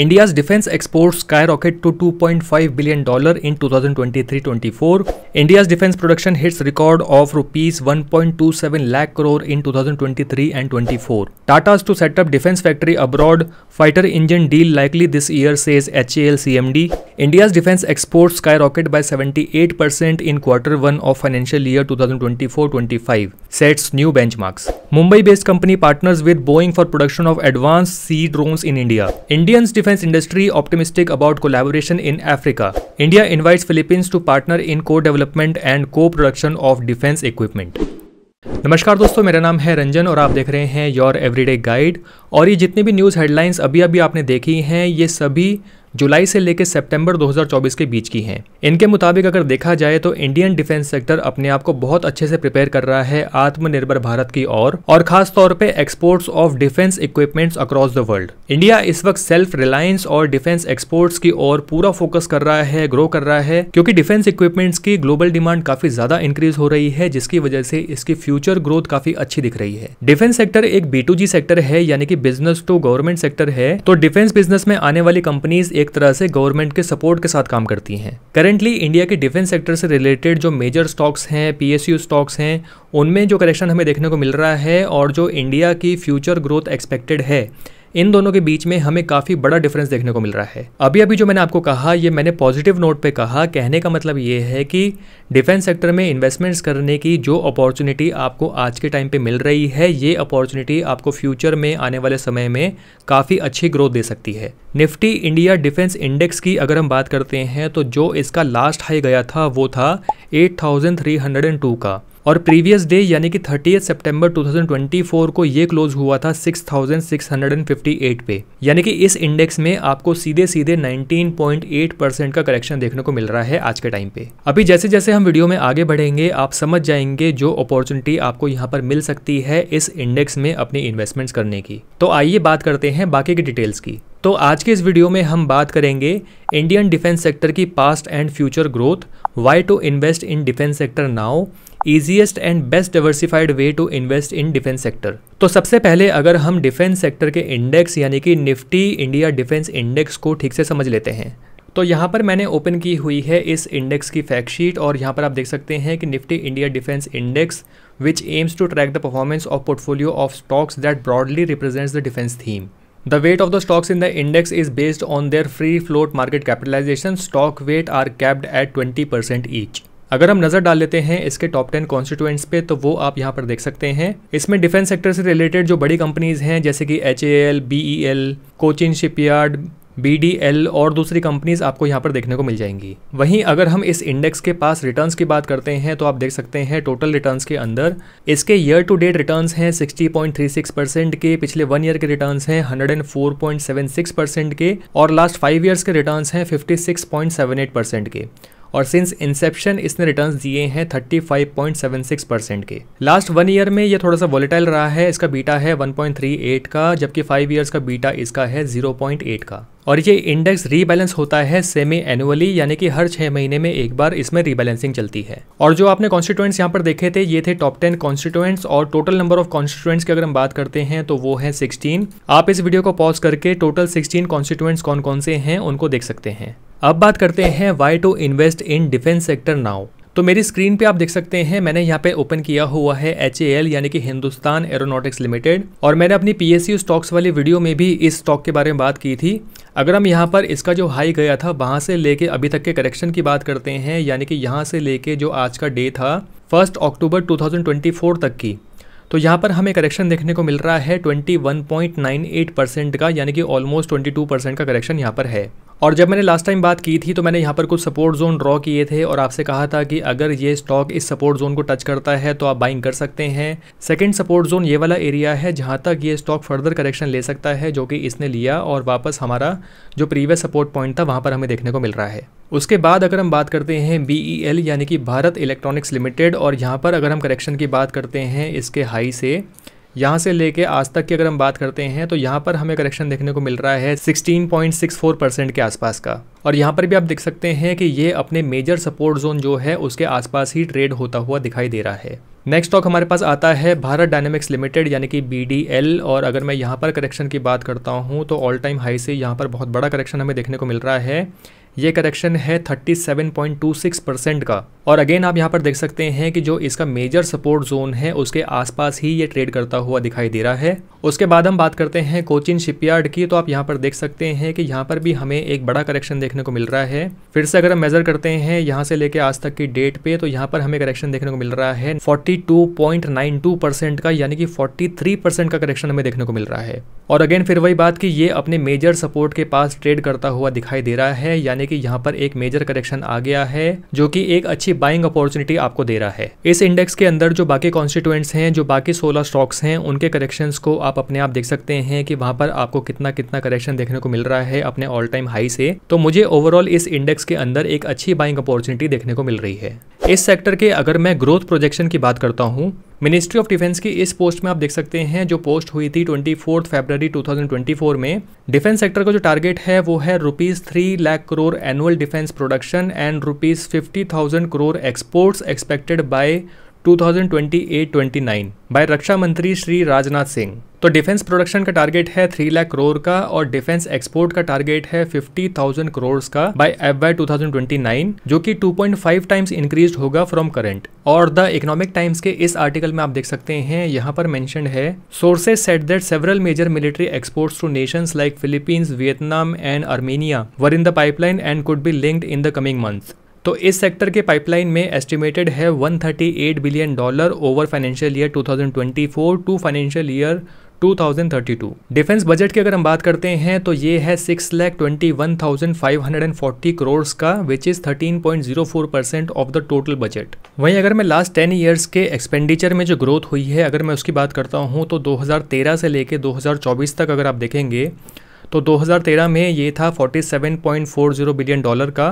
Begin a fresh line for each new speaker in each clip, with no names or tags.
India's defense exports skyrocket to $2.5 billion in 2023-24. India's defense production hits record of rupees 1.27 lakh crore in 2023 and 24. Tata's to set up defense factory abroad, fighter engine deal likely this year says HAL CMD. India's defense exports skyrocketed by 78% in quarter 1 of financial year 2024-25, sets new benchmarks. Mumbai-based company partners with Boeing for production of advanced sea drones in India. Indian's defense industry optimistic about collaboration in Africa. India invites Philippines to partner in co-development and co-production of defense equipment. नमस्कार दोस्तों मेरा नाम है रंजन और आप देख रहे हैं योर एवरीडे गाइड और ये जितनी भी न्यूज़ हेडलाइंस अभी अभी आपने देखी हैं ये सभी जुलाई से लेकर सितंबर 2024 के बीच की हैं इनके मुताबिक अगर देखा जाए तो इंडियन डिफेंस सेक्टर अपने आप को बहुत अच्छे से प्रिपेयर कर रहा है आत्मनिर्भर भारत की ओर और, और खास तौर पे exports of defence equipments across the world India इस वक्त सेल्फ रिलायंस और डिफेंस एक्सपोर्ट्स की ओर पूरा फोकस कर रहा है ग्रो कर रहा है क्योंकि डिफेंस इक्विपमेंट्स की ग्लोबल डिमांड काफी ज्यादा इंक्रीज हो रही है जिसकी वजह से इसकी फ्यूचर ग्रोथ काफी अच्छी दिख रही है डिफेंस सेक्टर एक बी सेक्टर है यानी कि बिजनेस टू गवर्नमेंट सेक्टर है तो डिफेंस बिजनेस में आने वाली कंपनीज एक तरह से गवर्नमेंट के सपोर्ट के साथ काम करती हैं करेंटली इंडिया के डिफेंस सेक्टर से रिलेटेड जो मेजर स्टॉक्स हैं पीएसयू स्टॉक्स हैं उनमें जो करेक्शन हमें देखने को मिल रहा है और जो इंडिया की फ्यूचर ग्रोथ एक्सपेक्टेड है इन दोनों के बीच में हमें काफ़ी बड़ा डिफरेंस देखने को मिल रहा है अभी अभी जो मैंने आपको कहा ये मैंने पॉजिटिव नोट पे कहा कहने का मतलब ये है कि डिफेंस सेक्टर में इन्वेस्टमेंट्स करने की जो अपॉर्चुनिटी आपको आज के टाइम पे मिल रही है ये अपॉर्चुनिटी आपको फ्यूचर में आने वाले समय में काफ़ी अच्छी ग्रोथ दे सकती है निफ्टी इंडिया डिफेंस इंडेक्स की अगर हम बात करते हैं तो जो इसका लास्ट हाई गया था वो था एट का और प्रीवियस डे यानी कि थर्टी सितंबर 2024 को ये क्लोज हुआ था 6,658 पे यानी कि इस इंडेक्स में आपको सीधे सीधे 19.8 परसेंट का करेक्शन देखने को मिल रहा है आज के टाइम पे अभी जैसे जैसे हम वीडियो में आगे बढ़ेंगे आप समझ जाएंगे जो अपॉर्चुनिटी आपको यहाँ पर मिल सकती है इस इंडेक्स में अपनी इन्वेस्टमेंट करने की तो आइए बात करते हैं बाकी की डिटेल्स की तो आज के इस वीडियो में हम बात करेंगे इंडियन डिफेंस सेक्टर की past and future growth why to invest in defence sector now easiest and best diversified way to invest in defence sector तो सबसे पहले अगर हम डिफेंस सेक्टर के इंडेक्स यानी कि निफ्टी इंडिया डिफेंस इंडेक्स को ठीक से समझ लेते हैं तो यहाँ पर मैंने ओपन की हुई है इस इंडेक्स की फैक्ट शीट और यहाँ पर आप देख सकते हैं कि Nifty India defence index which aims to track the performance of portfolio of stocks that broadly represents the defence theme the weight of the stocks in the index is based on their free float market capitalisation stock weight are capped at twenty percent each अगर हम नज़र डाल लेते हैं इसके top ten constituents पे तो वो आप यहाँ पर देख सकते हैं इसमें डिफेंस सेक्टर से रिलेटेड जो बड़ी कंपनीज हैं जैसे कि H A L B E L Cochin shipyard B और दूसरी कंपनीज आपको यहाँ पर देखने को मिल जाएंगी वहीं अगर हम इस इंडेक्स के पास रिटर्न्स की बात करते हैं तो आप देख सकते हैं टोटल रिटर्न्स के अंदर इसके ईयर टू डेट रिटर्न्स हैं 60.36 परसेंट के पिछले वन ईयर के रिटर्न्स हैं 104.76 परसेंट के और लास्ट फाइव ईयर्स के रिटर्न्स हैं फिफ्टी परसेंट के और सिंस इंसेप्शन इसने रिटर्न दिए हैं 35.76 परसेंट के लास्ट वन ईयर में ये थोड़ा सा वॉलेटाइल रहा है इसका बीटा है 1.38 का जबकि फाइव ईयर्स का बीटा इसका है 0.8 का और ये इंडेक्स रीबैलेंस होता है सेमी एनुअली यानी कि हर छह महीने में एक बार इसमें रीबैलेंसिंग चलती है और जो आपने कॉन्स्टिट्यूएंट्स यहाँ पर देखे थे ये थे टॉप टेन कॉन्स्टिट्यूएंट्स और टोटल नंबर ऑफ कॉन्स्टिट्यूएंट्स की अगर हम बात करते हैं तो वो है सिक्सटीन आप इस वीडियो को पॉज करके टोटल सिक्सटीन कॉन्स्टिट्यूएंट्स कौन कौन से हैं उनको देख सकते हैं अब बात करते हैं why to invest in defence sector now तो मेरी स्क्रीन पे आप देख सकते हैं मैंने यहाँ पे ओपन किया हुआ है एच यानी कि हिंदुस्तान एरोनॉटिक्स लिमिटेड और मैंने अपनी पी स्टॉक्स वाली वीडियो में भी इस स्टॉक के बारे में बात की थी अगर हम यहाँ पर इसका जो हाई गया था वहाँ से लेके अभी तक के करेक्शन की बात करते हैं यानी कि यहाँ से लेके जो आज का डे था फर्स्ट अक्टूबर टू तक की तो यहाँ पर हमें करेक्शन देखने को मिल रहा है 21.98 परसेंट का यानी कि ऑलमोस्ट 22 परसेंट का करेक्शन यहाँ पर है और जब मैंने लास्ट टाइम बात की थी तो मैंने यहाँ पर कुछ सपोर्ट जोन ड्रॉ किए थे और आपसे कहा था कि अगर ये स्टॉक इस सपोर्ट जोन को टच करता है तो आप बाइंग कर सकते हैं सेकेंड सपोर्ट जोन ये वाला एरिया है जहाँ तक ये स्टॉक फर्दर करेक्शन ले सकता है जो कि इसने लिया और वापस हमारा जो प्रीवियस सपोर्ट पॉइंट था वहाँ पर हमें देखने को मिल रहा है उसके बाद अगर हम बात करते हैं बी ई एल यानी कि भारत इलेक्ट्रॉनिक्स लिमिटेड और यहाँ पर अगर हम करेक्शन की बात करते हैं इसके हाई से यहाँ से लेके आज तक की अगर हम बात करते हैं तो यहाँ पर हमें करेक्शन देखने को मिल रहा है 16.64 परसेंट के आसपास का और यहाँ पर भी आप देख सकते हैं कि ये अपने मेजर सपोर्ट जोन जो है उसके आसपास ही ट्रेड होता हुआ दिखाई दे रहा है नेक्स्ट स्टॉक हमारे पास आता है भारत डायनेमिक्स लिमिटेड यानी कि बी और अगर मैं यहाँ पर करेक्शन की बात करता हूँ तो ऑल टाइम हाई से यहाँ पर बहुत बड़ा करेक्शन हमें देखने को मिल रहा है ये करेक्शन है 37.26 परसेंट का और अगेन आप यहाँ पर देख सकते हैं कि जो इसका मेजर सपोर्ट जोन है उसके आसपास ही ये ट्रेड करता हुआ दिखाई दे रहा है उसके बाद हम बात करते हैं कोचिन शिपयार्ड की तो आप यहाँ पर देख सकते हैं कि यहाँ पर भी हमें एक बड़ा करेक्शन देखने को मिल रहा है फिर से अगर हम मेजर करते हैं यहाँ से लेके आज तक की डेट पे तो यहाँ पर हमें करेक्शन देखने को मिल रहा है फोर्टी परसेंट का यानी कि फोर्टी परसेंट का करेक्शन हमें देखने को मिल रहा है और अगेन फिर वही बात की ये अपने मेजर सपोर्ट के पास ट्रेड करता हुआ दिखाई दे रहा है यानी कि यहाँ पर एक मेजर करेक्शन आ गया है जो कि एक अच्छी बाइंग अपॉर्चुनिटी आपको दे रहा है इस इंडेक्स के अंदर जो बाकी कॉन्स्टिट्यूएंट्स हैं जो बाकी 16 स्टॉक्स हैं उनके करेक्शंस को आप अपने आप देख सकते हैं कि वहां पर आपको कितना कितना करेक्शन देखने को मिल रहा है अपने ऑल टाइम हाई से तो मुझे ओवरऑल इस इंडेक्स के अंदर एक अच्छी बाइंग अपॉर्चुनिटी देखने को मिल रही है इस सेक्टर के अगर मैं ग्रोथ प्रोजेक्शन की बात करता हूँ मिनिस्ट्री ऑफ डिफेंस की इस पोस्ट में आप देख सकते हैं जो पोस्ट हुई थी ट्वेंटी फोर्थ फेबररी टू में डिफेंस सेक्टर का जो टारगेट है वो है rupees three lakh crore annual defence production and rupees fifty thousand crore exports expected by 2028-29 by रक्षा मंत्री श्री राजनाथ सिंह तो डिफेंस प्रोडक्शन का टारगेट है थ्री लाख करोड़ का और डिफेंस एक्सपोर्ट का टारगेट है फिफ्टी थाउजेंड करोड़ का बाय एफ बाय टू जो पॉइंट फाइव टाइम्स इंक्रीज होगा फ्रॉम करेंट और द इकोनॉमिक टाइम्स के इस आर्टिकल में आप देख सकते हैं यहाँ पर मैंशन है sources said that several major military exports to nation like Philippines Vietnam and Armenia were in the pipeline and could be linked in the coming month तो इस सेक्टर के पाइपलाइन में एस्टिमेटेड है 138 billion dollar over financial year 2024 two financial year 2032 defence budget की अगर हम बात करते हैं तो ये है six lakh twenty one thousand five hundred and forty crore का which is thirteen point zero four percent of the total budget वहीं अगर मैं लास्ट टेन ईयर्स के एक्सपेंडिचर में जो ग्रोथ हुई है अगर मैं उसकी बात करता हूँ तो 2013 से लेकर 2024 तक अगर आप देखेंगे तो 2013 में ये था 47.40 बिलियन डॉलर का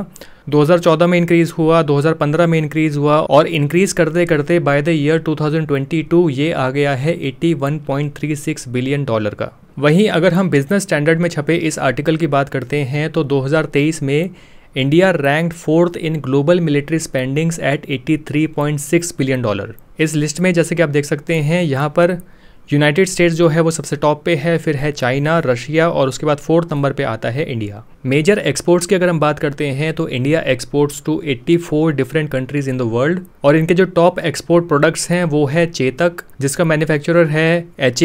2014 में इंक्रीज़ हुआ 2015 में इंक्रीज़ हुआ और इंक्रीज़ करते करते बाय द ईयर 2022 ये आ गया है 81.36 बिलियन डॉलर का वहीं अगर हम बिजनेस स्टैंडर्ड में छपे इस आर्टिकल की बात करते हैं तो 2023 में India ranked fourth in global military spendings at 83.6 billion dollar इस लिस्ट में जैसे कि आप देख सकते हैं यहाँ पर यूनाइटेड स्टेट्स जो है वो सबसे टॉप पे है फिर है चाइना रशिया और उसके बाद फोर्थ नंबर पे आता है इंडिया मेजर एक्सपोर्ट्स की अगर हम बात करते हैं तो India exports to 84 different countries in the world और इनके जो टॉप एक्सपोर्ट प्रोडक्ट्स हैं वो है चेतक जिसका मैन्युफैक्चरर है एच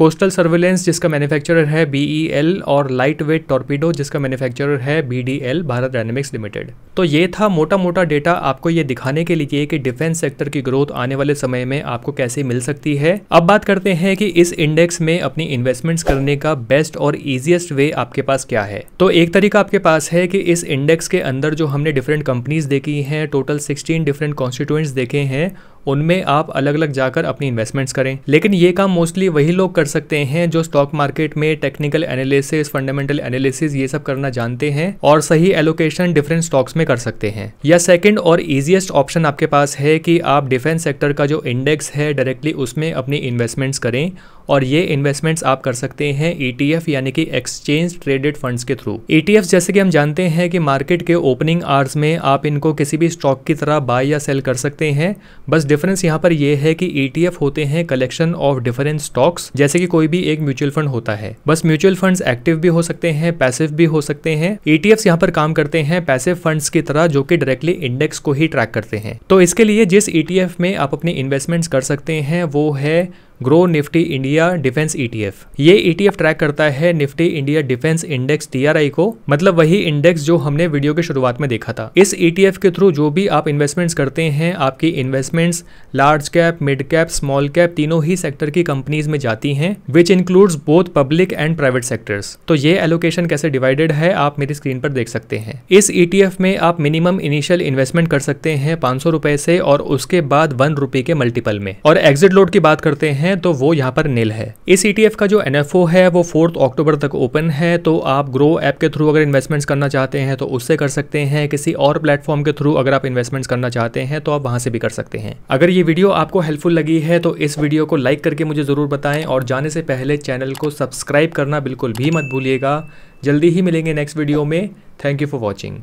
कोस्टल सर्विलेंस जिसका मैन्युफैक्चरर है बी e और लाइट वेट टॉर्पीडो जिसका मैन्युफैक्चरर है बी भारत डायनेमिक्स लिमिटेड तो ये था मोटा मोटा डेटा आपको ये दिखाने के लिए कि डिफेंस सेक्टर की ग्रोथ आने वाले समय में आपको कैसे मिल सकती है अब बात करते देखते हैं कि इस इंडेक्स में अपनी इन्वेस्टमेंट्स करने का बेस्ट और इजिएस्ट वे आपके पास क्या है तो एक तरीका आपके पास है कि इस इंडेक्स के अंदर जो हमने डिफरेंट कंपनीज देखी हैं टोटल 16 डिफरेंट कॉन्स्टिट्यूएंट्स देखे हैं उनमें आप अलग अलग जाकर अपनी इन्वेस्टमेंट्स करें लेकिन ये काम मोस्टली वही लोग कर सकते हैं जो स्टॉक मार्केट में टेक्निकल एनालिसिस फंडामेंटल एनालिसिस ये सब करना जानते हैं और सही एलोकेशन डिफरेंट स्टॉक्स में कर सकते हैं या सेकंड और इजिएस्ट ऑप्शन आपके पास है कि आप डिफेंस सेक्टर का जो इंडेक्स है डायरेक्टली उसमें अपनी इन्वेस्टमेंट्स करें और ये इन्वेस्टमेंट्स आप कर सकते हैं ईटीएफ e यानी कि एक्सचेंज ट्रेडेड फंड्स के थ्रू ईटीएफ e जैसे कि हम जानते हैं कि मार्केट के ओपनिंग आवर्स में आप इनको किसी भी स्टॉक की तरह बाय या सेल कर सकते हैं बस डिफरेंस यहाँ पर यह है कि ईटीएफ e होते हैं कलेक्शन ऑफ डिफरेंट स्टॉक्स जैसे कि कोई भी एक म्यूचुअल फंड होता है बस म्यूचुअल फंड एक्टिव भी हो सकते हैं पैसिव भी हो सकते हैं ईटीएफ यहाँ पर काम करते हैं पैसिव फंड की तरह जो कि डायरेक्टली इंडेक्स को ही ट्रैक करते हैं तो इसके लिए जिस ईटीएफ में आप अपने इन्वेस्टमेंट्स कर सकते हैं वो है Groww Nifty India defence ETF ये ईटीएफ e ट्रैक करता है Nifty India defence index TRI को मतलब वही इंडेक्स जो हमने वीडियो के शुरुआत में देखा था इस ईटीएफ e के थ्रू जो भी आप इन्वेस्टमेंट्स करते हैं आपकी investments large cap mid cap small cap तीनों ही सेक्टर की कंपनीज में जाती हैं which includes both public and private sectors तो ये एलोकेशन कैसे डिवाइडेड है आप मेरी स्क्रीन पर देख सकते हैं इस ईटीएफ e में आप मिनिमम इनिशियल इन्वेस्टमेंट कर सकते हैं पांच सौ से और उसके बाद वन के मल्टीपल में और एग्जिट लोड की बात करते हैं हैं तो वो यहाँ पर नील है इस ई e का जो एन है वो फोर्थ अक्टूबर तक ओपन है तो आप ग्रो ऐप के थ्रू अगर इन्वेस्टमेंट्स करना चाहते हैं तो उससे कर सकते हैं किसी और प्लेटफॉर्म के थ्रू अगर आप इन्वेस्टमेंट्स करना चाहते हैं तो आप वहाँ से भी कर सकते हैं अगर ये वीडियो आपको हेल्पफुल लगी है तो इस वीडियो को लाइक करके मुझे ज़रूर बताएं और जाने से पहले चैनल को सब्सक्राइब करना बिल्कुल भी मत भूलिएगा जल्दी ही मिलेंगे नेक्स्ट वीडियो में थैंक यू फॉर वॉचिंग